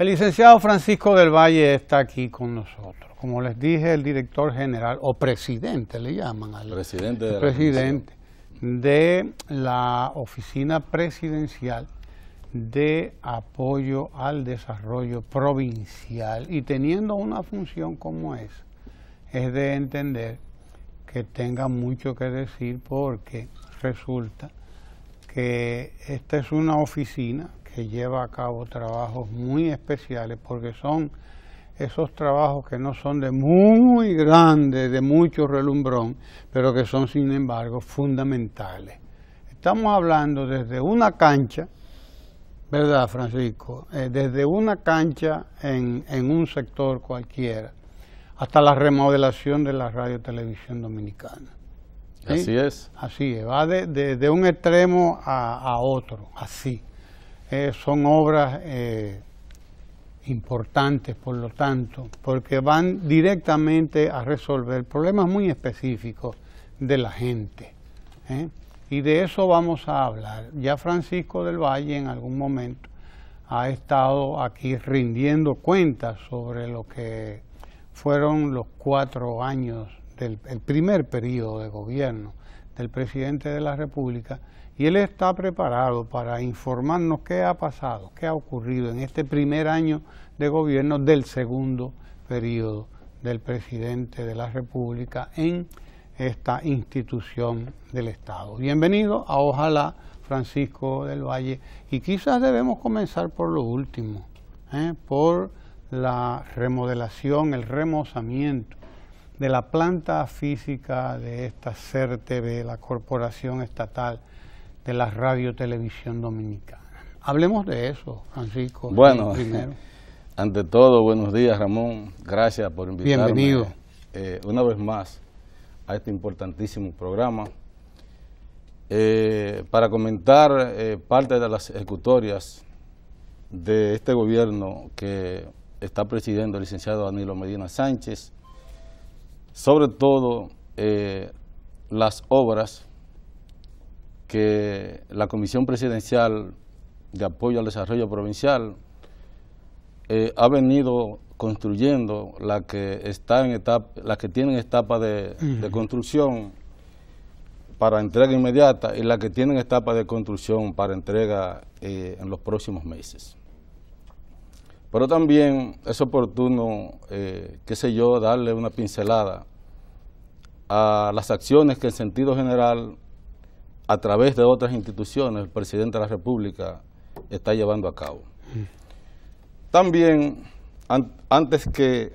El licenciado Francisco del Valle está aquí con nosotros. Como les dije, el director general, o presidente le llaman al presidente, de, la Oficina Presidencial de Apoyo al Desarrollo Provincial. Y teniendo una función como esa, es de entender que tenga mucho que decir porque resulta que esta es una oficina que lleva a cabo trabajos muy especiales porque son esos trabajos que no son de muy grande... de mucho relumbrón, pero que son sin embargo fundamentales. Estamos hablando desde una cancha, ¿verdad Francisco? Eh, desde una cancha en, un sector cualquiera, hasta la remodelación de la radio televisión dominicana. Así es. Así es, va de, un extremo a, otro, así. Eh, son obras eh, importantes, por lo tanto, porque van directamente a resolver problemas muy específicos de la gente. ¿eh? Y de eso vamos a hablar. Ya Francisco del Valle en algún momento ha estado aquí rindiendo cuentas sobre lo que fueron los cuatro años del primer periodo de gobierno del presidente de la República y él está preparado para informarnos qué ha pasado, qué ha ocurrido en este primer año de gobierno del segundo periodo del presidente de la República en esta institución del Estado. Bienvenido a Ojalá Francisco del Valle. Y quizás debemos comenzar por lo último, ¿eh? por la remodelación, el remozamiento de la planta física de esta CERTV, la Corporación Estatal de la radio televisión dominicana. Hablemos de eso, Francisco. Bueno, ante todo, buenos días, Ramón. Gracias por invitarme. Bienvenido. Eh, una vez más a este importantísimo programa. Eh, para comentar eh, parte de las ejecutorias de este gobierno que está presidiendo el licenciado Danilo Medina Sánchez, sobre todo las obras que la Comisión Presidencial de Apoyo al Desarrollo Provincial eh, ha venido construyendo la que está en etapa, que tienen etapa de, construcción para entrega inmediata eh, y las que tienen etapa de construcción para entrega en los próximos meses. Pero también es oportuno, eh, qué sé yo, darle una pincelada a las acciones que en sentido general a través de otras instituciones, el presidente de la República está llevando a cabo. También, antes que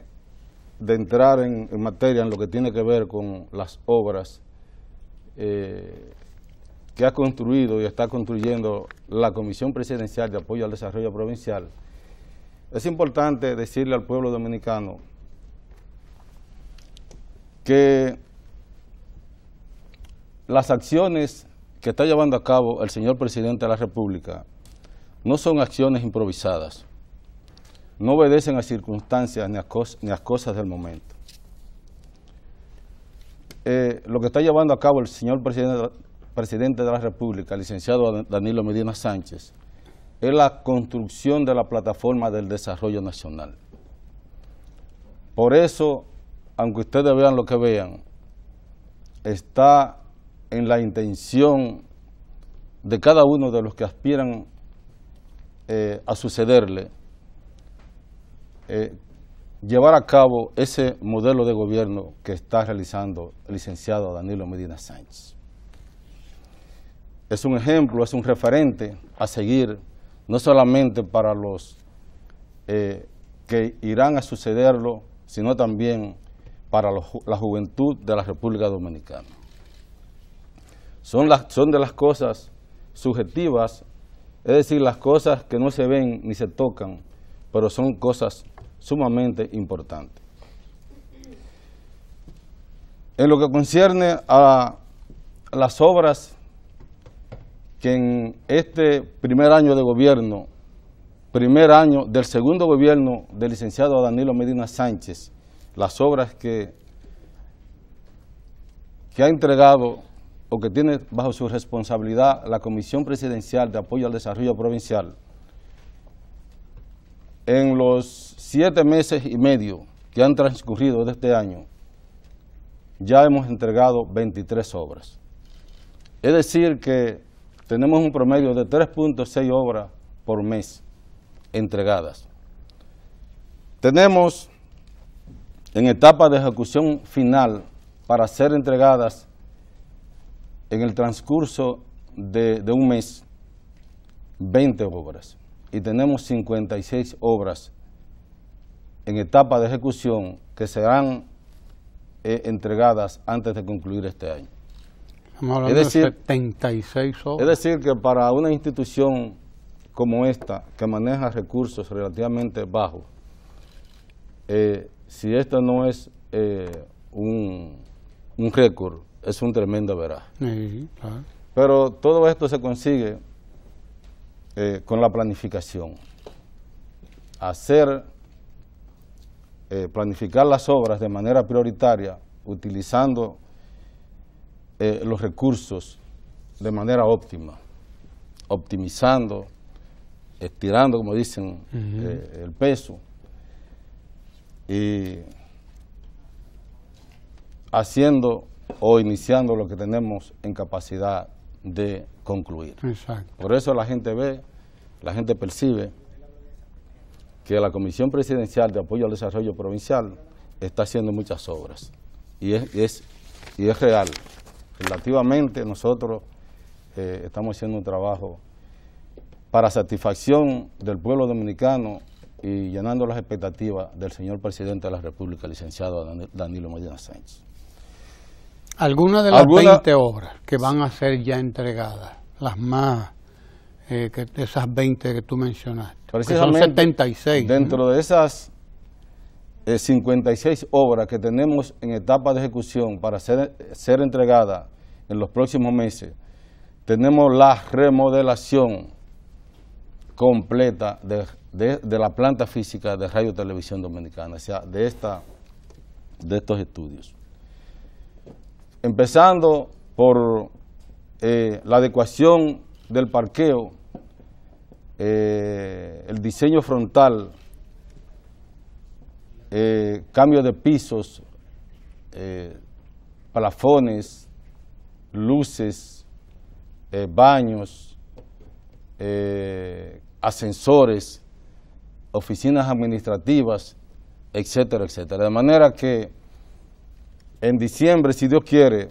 de entrar en, materia en lo que tiene que ver con las obras eh, que ha construido y está construyendo la Comisión Presidencial de Apoyo al Desarrollo Provincial, es importante decirle al pueblo dominicano que las acciones que está llevando a cabo el señor presidente de la República no son acciones improvisadas, no obedecen a circunstancias ni a, cosas del momento. Eh, lo que está llevando a cabo el señor presidente, presidente de la República, licenciado Danilo Medina Sánchez, es la construcción de la plataforma del desarrollo nacional. Por eso, aunque ustedes vean lo que vean, está en la intención de cada uno de los que aspiran eh, a sucederle, eh, llevar a cabo ese modelo de gobierno que está realizando el licenciado Danilo Medina Sánchez. Es un ejemplo, es un referente a seguir, no solamente para los eh, que irán a sucederlo, sino también para la juventud de la República Dominicana son, de las cosas subjetivas, es decir, las cosas que no se ven ni se tocan, pero son cosas sumamente importantes. En lo que concierne a las obras que en este primer año de gobierno, primer año del segundo gobierno del licenciado Danilo Medina Sánchez, las obras que, que ha entregado o que tiene bajo su responsabilidad la Comisión Presidencial de Apoyo al Desarrollo Provincial, en los siete meses y medio que han transcurrido de este año, ya hemos entregado 23 obras. Es decir que tenemos un promedio de 3.6 obras por mes entregadas. Tenemos en etapa de ejecución final para ser entregadas en el transcurso de, un mes 20 obras y tenemos 56 obras en etapa de ejecución que serán eh, entregadas antes de concluir este año. es decir, de 76 obras. Es decir, que para una institución como esta, que maneja recursos relativamente bajos, eh, si esto no es eh, un récord, es un tremendo veraje. Pero todo esto se consigue eh, con la planificación. Hacer, eh, planificar las obras de manera prioritaria, utilizando eh, los recursos de manera óptima, optimizando, estirando, como dicen, el peso. Y haciendo o iniciando lo que tenemos en capacidad de concluir. Por eso la gente ve, la gente percibe que la Comisión Presidencial de Apoyo al Desarrollo Provincial está haciendo muchas obras y es, es, real. Relativamente nosotros eh, estamos haciendo un trabajo para satisfacción del pueblo dominicano y llenando las expectativas del señor presidente de la República, licenciado Danilo Medina Sánchez. Algunas de las 20 obras que van a ser ya entregadas, las más, eh, esas 20 que tú mencionaste, que son 76. Dentro de esas 56 eh, obras que tenemos en etapa de ejecución para ser, ser entregadas en los próximos meses, tenemos la remodelación completa de, de, la planta física de Radio Televisión Dominicana, o sea, de, esta, de estos estudios empezando por eh, la adecuación del parqueo, eh, el diseño frontal, eh, cambio de pisos, plafones, luces, baños, ascensores, oficinas administrativas, etcétera, etcétera. De manera que en diciembre, si Dios quiere,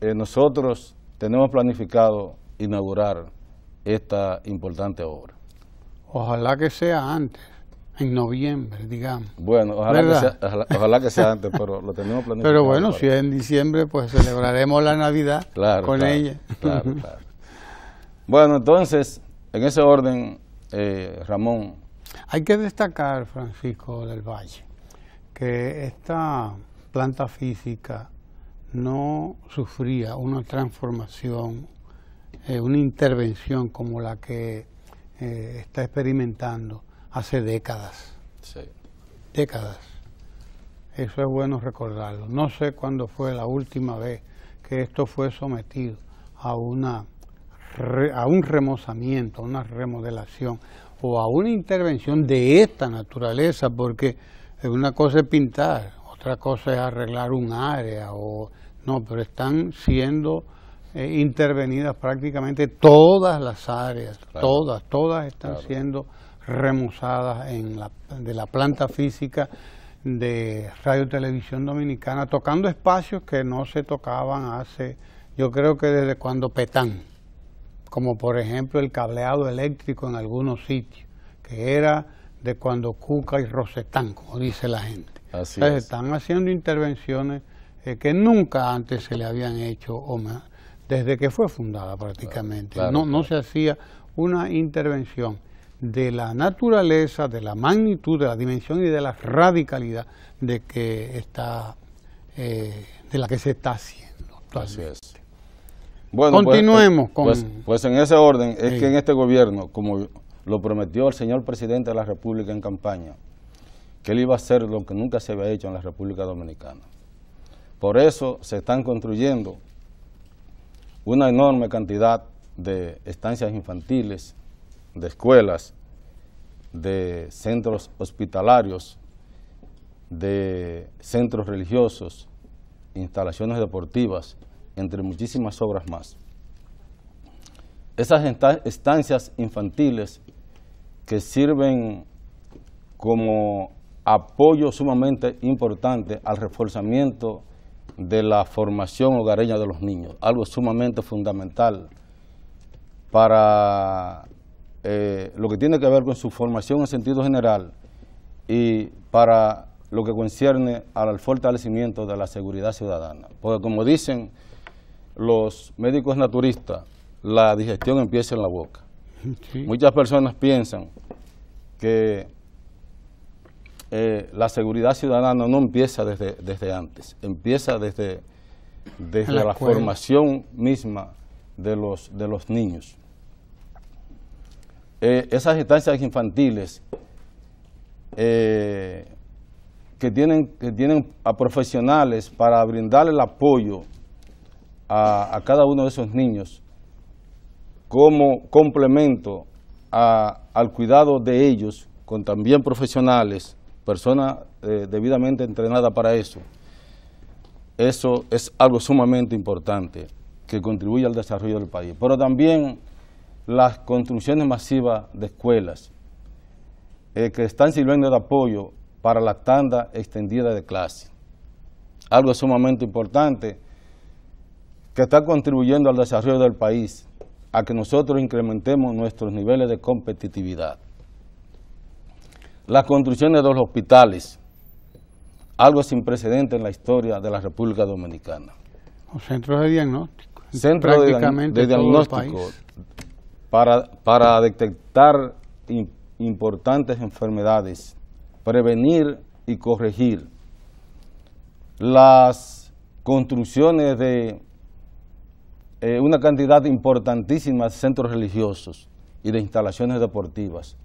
eh, nosotros tenemos planificado inaugurar esta importante obra. Ojalá que sea antes, en noviembre, digamos. Bueno, ojalá, que sea, antes, pero lo tenemos planificado. Pero bueno, si es en diciembre, pues celebraremos la Navidad con ella. Claro, claro. Bueno, entonces, en ese orden, eh, Ramón. Hay que destacar, Francisco del Valle, que esta planta física no sufría una transformación, eh, una intervención como la que eh, está experimentando hace décadas. Décadas. Eso es bueno recordarlo. No sé cuándo fue la última vez que esto fue sometido a, una, a un remozamiento, a una remodelación o a una intervención de esta naturaleza, porque una cosa es pintar, otra cosa es arreglar un área o no, pero están siendo eh, intervenidas prácticamente todas las áreas, todas, todas están siendo remozadas en la, de la planta física de Radio Televisión Dominicana, tocando espacios que no se tocaban hace, yo creo que desde cuando Petán, como por ejemplo el cableado eléctrico en algunos sitios, que era de cuando Cuca y Rosetán, como dice la gente. Están haciendo intervenciones eh, que nunca antes se le habían hecho, o desde que fue fundada prácticamente. no, no se hacía una intervención de la naturaleza, de la magnitud, de la dimensión y de la radicalidad de que está, eh, de la que se está haciendo. Así es. Bueno, pues, Continuemos eh, pues, con... Pues, en ese orden, es que en este gobierno, como lo prometió el señor presidente de la República en campaña, que él iba a hacer lo que nunca se había hecho en la República Dominicana. Por eso se están construyendo una enorme cantidad de estancias infantiles, de escuelas, de centros hospitalarios, de centros religiosos, instalaciones deportivas, entre muchísimas obras más. Esas estancias infantiles que sirven como apoyo sumamente importante al reforzamiento de la formación hogareña de los niños, algo sumamente fundamental para eh, lo que tiene que ver con su formación en sentido general y para lo que concierne al fortalecimiento de la seguridad ciudadana. Porque como dicen los médicos naturistas, la digestión empieza en la boca. Muchas personas piensan que eh, la seguridad ciudadana no empieza desde, desde antes, empieza desde, desde la, formación misma de los, de los niños. Eh, esas estancias infantiles eh, que, tienen, que tienen a profesionales para brindarle el apoyo a, a cada uno de esos niños como complemento al cuidado de ellos con también profesionales persona eh, debidamente entrenada para eso. Eso es algo sumamente importante que contribuye al desarrollo del país. Pero también las construcciones masivas de escuelas eh, que están sirviendo de apoyo para la tanda extendida de clases. Algo sumamente importante que está contribuyendo al desarrollo del país, a que nosotros incrementemos nuestros niveles de competitividad. Las construcciones de los hospitales, algo sin precedente en la historia de la República Dominicana. un centros de diagnóstico. de, diagnóstico para, detectar importantes enfermedades, prevenir y corregir. Las construcciones de eh, una cantidad importantísima de centros religiosos y de instalaciones deportivas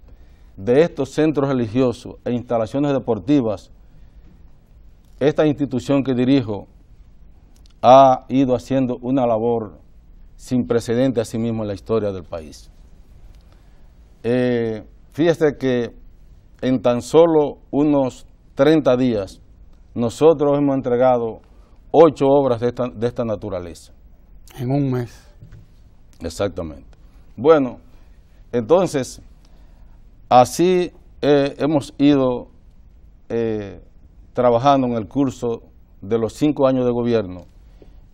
de estos centros religiosos e instalaciones deportivas, esta institución que dirijo ha ido haciendo una labor sin precedente a sí mismo en la historia del país. Eh, fíjese que en tan solo unos 30 días nosotros hemos entregado ocho obras de esta, de esta naturaleza. En un mes. Exactamente. Bueno, entonces, Así eh, hemos ido eh, trabajando en el curso de los cinco años de gobierno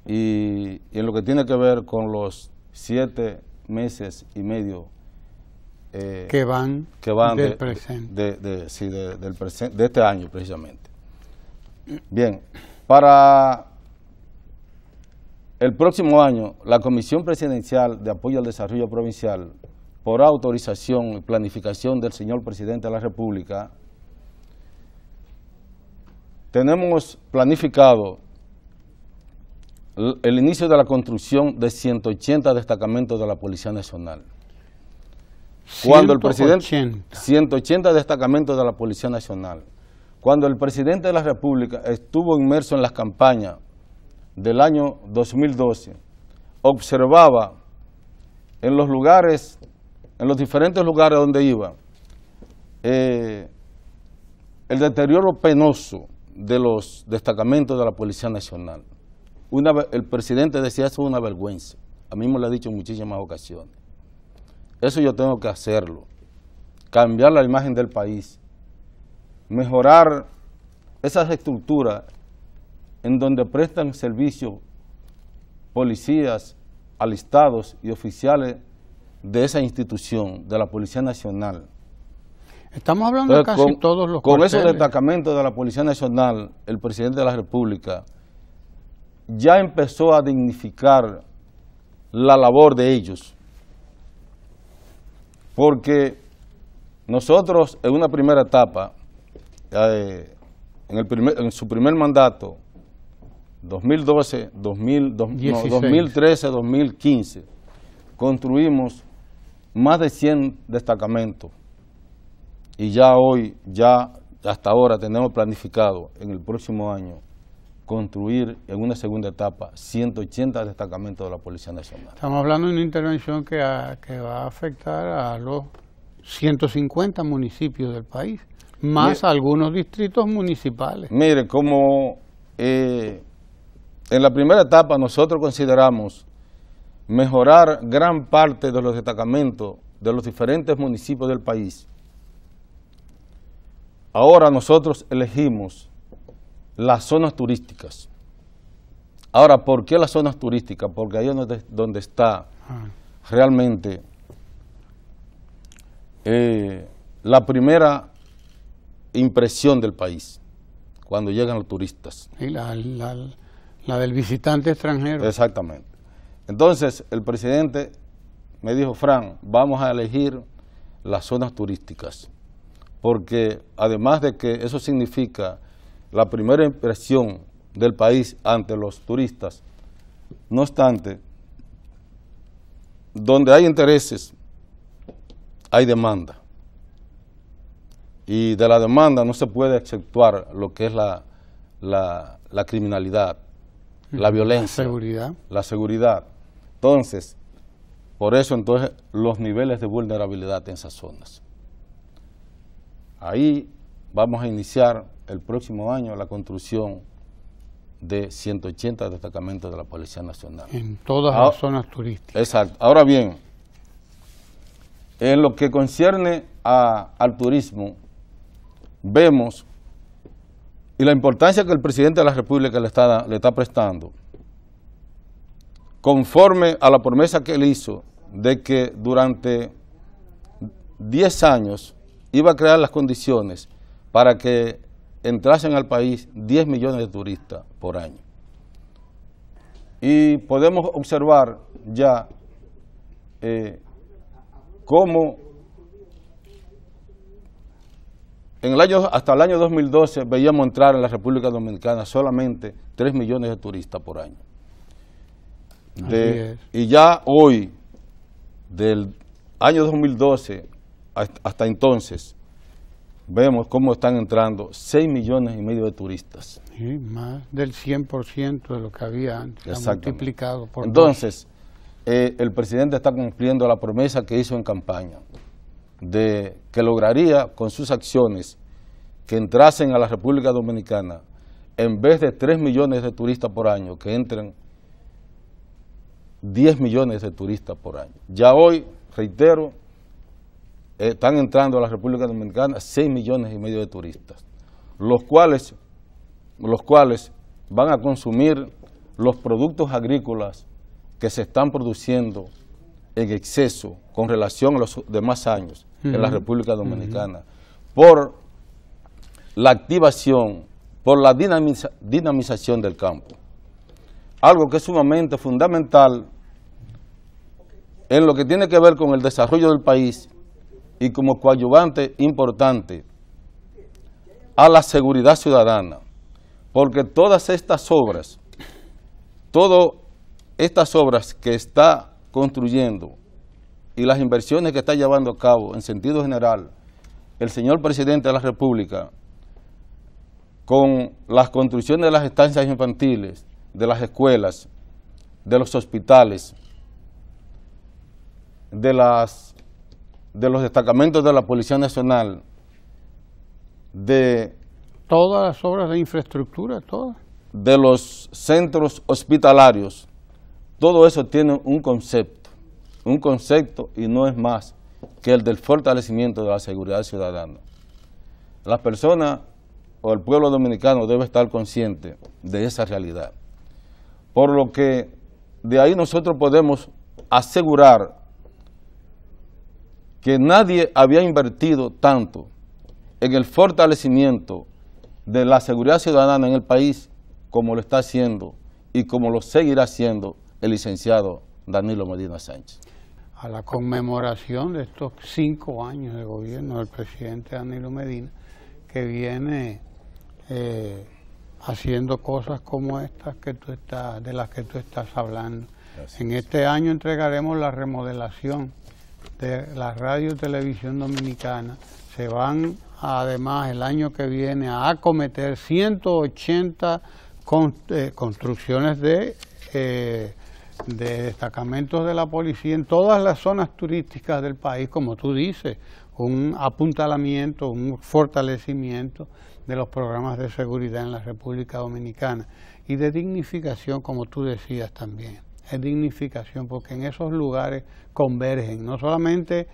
y, en lo que tiene que ver con los siete meses y medio eh, que van, que van del presente. de este año precisamente. Bien, para el próximo año, la Comisión Presidencial de Apoyo al Desarrollo Provincial por autorización y planificación del señor presidente de la República, tenemos planificado el inicio de la construcción de 180 destacamentos de la Policía Nacional. Cuando el presidente 180 destacamentos de la Policía Nacional. Cuando el presidente de la República estuvo inmerso en las campañas del año 2012, observaba en los lugares en los diferentes lugares donde iba, eh, el deterioro penoso de los destacamentos de la Policía Nacional. Una, el presidente decía eso es una vergüenza. A mí me lo ha dicho en muchísimas ocasiones. Eso yo tengo que hacerlo. Cambiar la imagen del país. Mejorar esas estructuras en donde prestan servicio policías, alistados y oficiales de esa institución, de la Policía Nacional. Estamos hablando de casi con, todos los Con ese destacamento de la Policía Nacional, el presidente de la República ya empezó a dignificar la labor de ellos. Porque nosotros en una primera etapa, eh, en, su primer mandato, 2012, 2013, 2015, construimos más de 100 destacamentos y ya hoy, ya hasta ahora tenemos planificado en el próximo año construir en una segunda etapa 180 destacamentos de la Policía Nacional. Estamos hablando de una intervención que, que va a afectar a los 150 municipios del país, más algunos distritos municipales. Mire, como eh, en la primera etapa nosotros consideramos mejorar gran parte de los destacamentos de los diferentes municipios del país. Ahora nosotros elegimos las zonas turísticas. Ahora, ¿por qué las zonas turísticas? Porque ahí es donde, está ah. realmente eh, la primera impresión del país cuando llegan los turistas. la del visitante extranjero. Exactamente. Entonces el presidente me dijo, Fran, vamos a elegir las zonas turísticas, porque además de que eso significa la primera impresión del país ante los turistas, no obstante, donde hay intereses, hay demanda. Y de la demanda no se puede exceptuar lo que es la, la criminalidad, la violencia, seguridad. La seguridad. Entonces, por eso entonces los niveles de vulnerabilidad en esas zonas. Ahí vamos a iniciar el próximo año la construcción de 180 destacamentos de la Policía Nacional. En todas las zonas turísticas. Exacto. Ahora bien, en lo que concierne al turismo, vemos y la importancia que el presidente de la República le está, le está prestando conforme a la promesa que él hizo de que durante 10 años iba a crear las condiciones para que entrasen al país 10 millones de turistas por año. Y podemos observar ya eh, cómo en el año, hasta el año 2012 veíamos entrar en la República Dominicana solamente 3 millones de turistas por año y ya hoy, del año 2012 hasta entonces, vemos cómo están entrando 6 millones y medio de turistas. Sí, más del 100% de lo que había antes, multiplicado por Entonces, eh, el presidente está cumpliendo la promesa que hizo en campaña, de que lograría con sus acciones que entrasen a la República Dominicana, en vez de 3 millones de turistas por año que entran 10 millones de turistas por año. Ya hoy, reitero, eh, están entrando a la República Dominicana 6 millones y medio de turistas, los cuales, los cuales van a consumir los productos agrícolas que se están produciendo en exceso con relación a los demás años en la República Dominicana, por la activación, por la dinamización del campo. Algo que es sumamente fundamental en lo que tiene que ver con el desarrollo del país y como coadyuvante importante a la seguridad ciudadana, porque todas estas obras, todas estas obras que está construyendo y las inversiones que está llevando a cabo en sentido general el señor presidente de la República con las construcciones de las estancias infantiles, de las escuelas, de los hospitales, de, las, de los destacamentos de la Policía Nacional, de... Todas las obras de infraestructura, todas. De los centros hospitalarios. Todo eso tiene un concepto, un concepto y no es más que el del fortalecimiento de la seguridad ciudadana. Las personas o el pueblo dominicano debe estar consciente de esa realidad. Por lo que de ahí nosotros podemos asegurar que nadie había invertido tanto en el fortalecimiento de la seguridad ciudadana en el país como lo está haciendo y como lo seguirá haciendo el licenciado Danilo Medina Sánchez. A la conmemoración de estos cinco años de gobierno del presidente Danilo Medina, que viene eh, haciendo cosas como estas que tú estás, de las que tú estás hablando. En este año entregaremos la remodelación de la radio y televisión dominicana se van además el año que viene a acometer 180 eh, construcciones de, eh, de destacamentos de la policía en todas las zonas turísticas del país, como tú dices, un apuntalamiento, un fortalecimiento de los programas de seguridad en la República Dominicana y de dignificación, como tú decías también es dignificación, porque en esos lugares convergen no solamente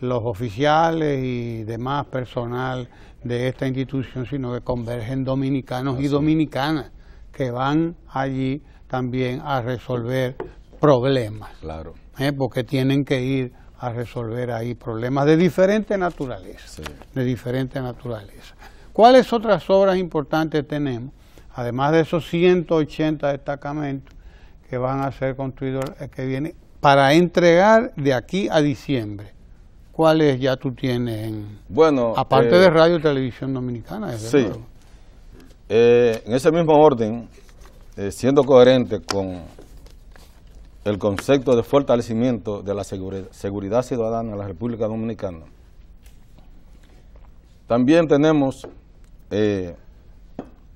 los oficiales y demás personal de esta institución, sino que convergen dominicanos y dominicanas que van allí también a resolver problemas. Claro. ¿eh? Porque tienen que ir a resolver ahí problemas de diferente naturaleza. De diferente naturaleza. ¿Cuáles otras obras importantes tenemos? Además de esos 180 destacamentos, que van a ser construidos el que viene para entregar de aquí a diciembre. ¿Cuáles ya tú tienes? bueno, aparte eh, de radio y televisión dominicana. Sí. Eh, en ese mismo orden, eh, siendo coherente con el concepto de fortalecimiento de la seguridad ciudadana en la República Dominicana, también tenemos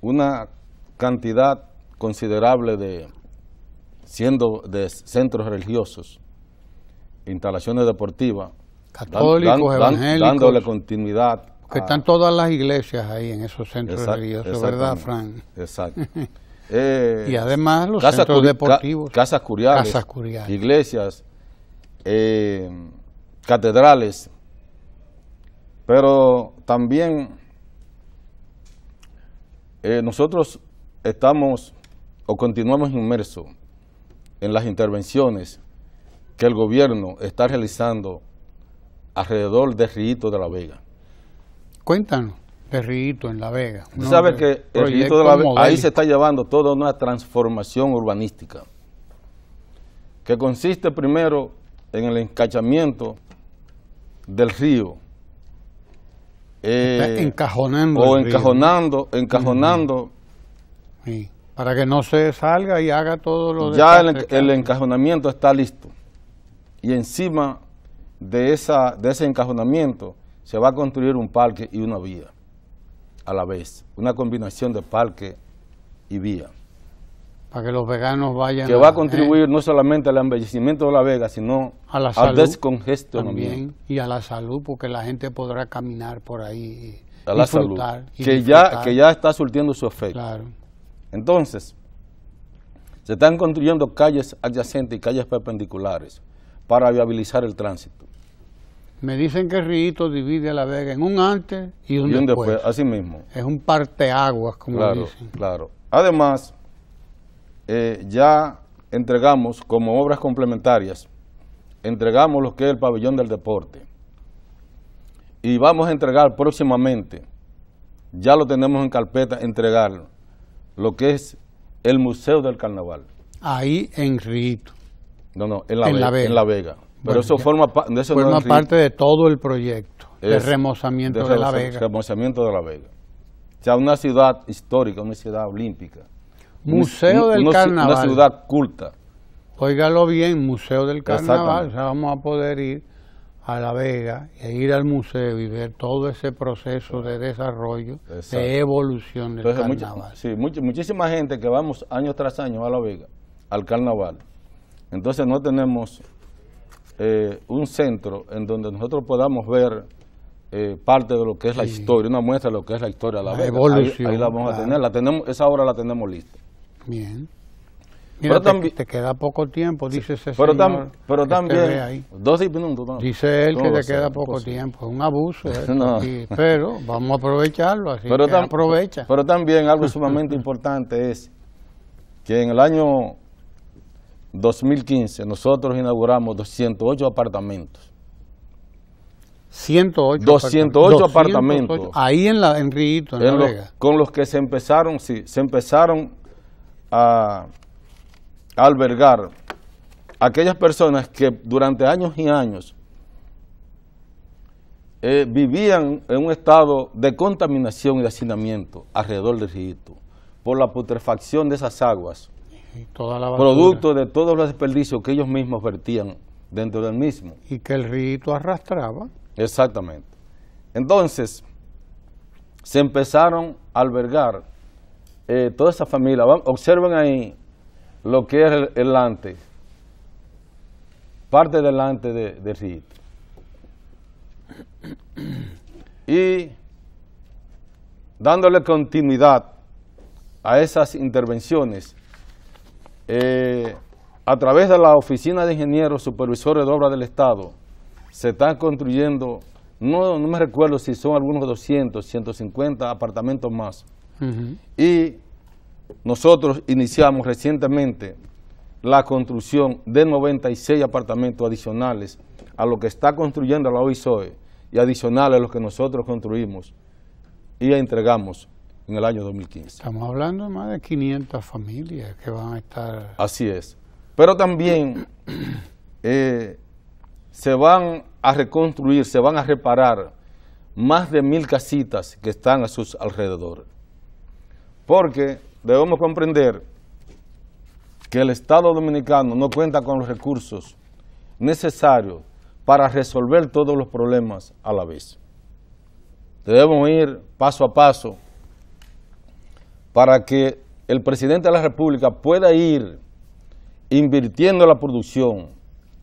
una cantidad considerable de siendo de centros religiosos, instalaciones deportivas, católicos, evangélicos. dándole continuidad. Que están todas las iglesias ahí en esos centros religiosos, ¿verdad, Fran? Exacto. Eh, y además los centros deportivos. casas, curiales, iglesias, eh, catedrales, pero también eh, nosotros estamos o continuamos inmersos en las intervenciones que el gobierno está realizando alrededor de Rito de la Vega. Cuéntanos de Rito en la Vega. Usted Sabe que ahí se está llevando toda una transformación urbanística que consiste primero en el encachamiento del río. Eh, encajonando. O encajonando, encajonando para que no se salga y haga todo lo Ya el, encajonamiento está listo. Y encima de, esa, de ese encajonamiento se va a construir un parque y una vía a la vez. Una combinación de parque y vía. Para que los veganos vayan... Que va a, contribuir ¿eh? no solamente al embellecimiento de la vega, sino a la salud, al descongestionamiento. También, y a la salud, porque la gente podrá caminar por ahí. Y, a la salud. que, ya, que ya está surtiendo su efecto. Claro. Entonces, se están construyendo calles adyacentes y calles perpendiculares para viabilizar el tránsito. Me dicen que Rito divide a La Vega en un antes y un, y un después. Así mismo. Es un parteaguas, como claro, dicen. Claro, Además, eh, ya entregamos como obras complementarias, entregamos lo que es el pabellón del deporte. Y vamos a entregar próximamente, ya lo tenemos en carpeta, entregarlo, lo que es el Museo del Carnaval. Ahí en Rito. No, no, en La, Vega, En la Vega. Pero eso forma, parte de todo el proyecto el remozamiento de, La Vega. Remozamiento de La Vega. O sea, una ciudad histórica, una ciudad olímpica. Museo del Carnaval. Una ciudad culta. Óigalo bien, Museo del Carnaval. O sea, vamos a poder ir a La Vega e ir al museo y ver todo ese proceso de desarrollo, de evolución del carnaval. muchísima gente que vamos año tras año a La Vega, al carnaval. Entonces no tenemos eh, un centro en donde nosotros podamos ver eh, parte de lo que es la historia, una muestra de lo que es la historia de La, Vega. Evolución, ahí, la vamos a tener, la tenemos, esa obra la tenemos lista. Bien pero te, te queda poco tiempo, dice ese pero señor. pero también, dos minutos. Dice él que te queda poco tiempo, es un abuso. Eh, pero vamos a aprovecharlo, así pero aprovecha. Pero también algo sumamente importante es que en el año 2015 nosotros inauguramos 208 apartamentos. 108 208 apartamentos. Ahí en, la, en en, con los que se empezaron, sí, se empezaron a albergar aquellas personas que durante años y años eh, vivían en un estado de contaminación y hacinamiento alrededor del río por la putrefacción de esas aguas, producto de todos los desperdicios que ellos mismos vertían dentro del mismo. Y que el río arrastraba. Exactamente. Entonces, se empezaron a albergar eh, toda esa familia. observen ahí lo que es el, parte parte delante de, RIT. Y dándole continuidad a esas intervenciones, eh, a través de la Oficina de Ingenieros Supervisores de Obras del Estado, se están construyendo, no, me recuerdo si son algunos 200, 150 apartamentos más. Y nosotros iniciamos recientemente la construcción de 96 apartamentos adicionales a lo que está construyendo la OISOE y adicionales a los que nosotros construimos y entregamos en el año 2015. Estamos hablando de más de 500 familias que van a estar... Así es. Pero también eh, se van a reconstruir, se van a reparar más de mil casitas que están a sus alrededores. Porque debemos comprender que el Estado Dominicano no cuenta con los recursos necesarios para resolver todos los problemas a la vez. Debemos ir paso a paso para que el presidente de la República pueda ir invirtiendo la producción,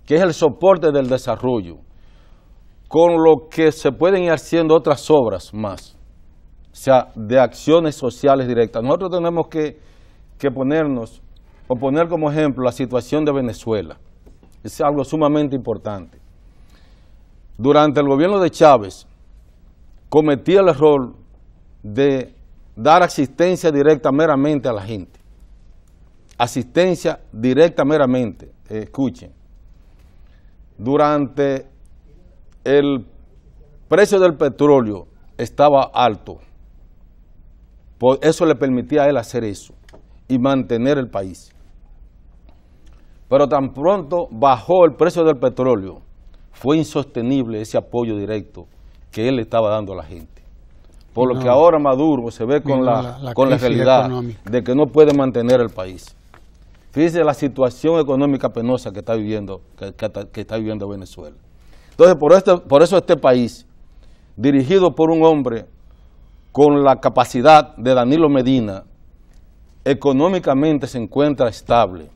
que es el soporte del desarrollo, con lo que se pueden ir haciendo otras obras más o sea, de acciones sociales directas. Nosotros tenemos que, ponernos o poner como ejemplo la situación de Venezuela. Es algo sumamente importante. Durante el gobierno de Chávez cometía el error de dar asistencia directa meramente a la gente. Asistencia directa meramente. Eh, escuchen. Durante el precio del petróleo estaba alto pues, eso le permitía a él hacer eso y mantener el país. Pero tan pronto bajó el precio del petróleo, fue insostenible ese apoyo directo que él le estaba dando a la gente. Por lo que ahora Maduro se ve con, la, con la, realidad de que no puede mantener el país. Fíjese la situación económica penosa que está viviendo, está viviendo Venezuela. Entonces, por, este, por eso este país, dirigido por un hombre con la capacidad de Danilo Medina, económicamente se encuentra estable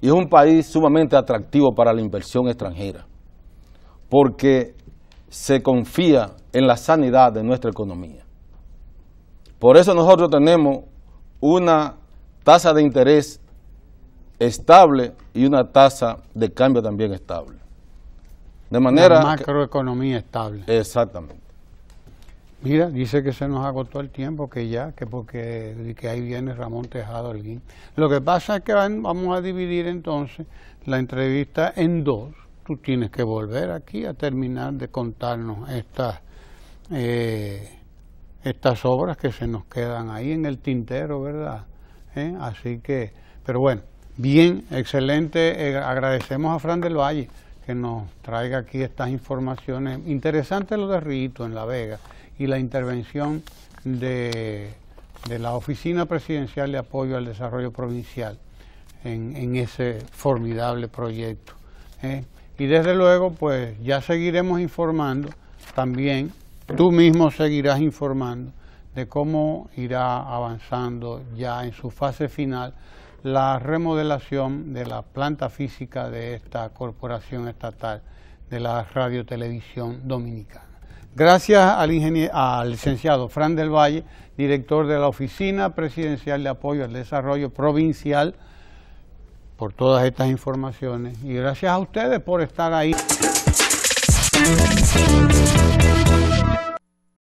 y es un país sumamente atractivo para la inversión extranjera, porque se confía en la sanidad de nuestra economía. Por eso nosotros tenemos una tasa de interés estable y una tasa de cambio también estable. De manera... La macroeconomía estable. Exactamente. Mira, dice que se nos agotó el tiempo, que ya, que porque que ahí viene Ramón Tejado alguien... Lo que pasa es que vamos a dividir entonces la entrevista en dos. Tú tienes que volver aquí a terminar de contarnos estas, eh, estas obras que se nos quedan ahí en el tintero, ¿verdad? ¿Eh? Así que, pero bueno, bien, excelente. Eh, agradecemos a Fran del Valle que nos traiga aquí estas informaciones. Interesante lo de Rito en La Vega y la intervención de, la Oficina Presidencial de Apoyo al Desarrollo Provincial en, ese formidable proyecto. ¿eh? Y desde luego, pues ya seguiremos informando también, tú mismo seguirás informando de cómo irá avanzando ya en su fase final la remodelación de la planta física de esta corporación estatal de la radiotelevisión dominicana. Gracias al, al licenciado Fran del Valle, director de la Oficina Presidencial de Apoyo al Desarrollo Provincial, por todas estas informaciones. Y gracias a ustedes por estar ahí.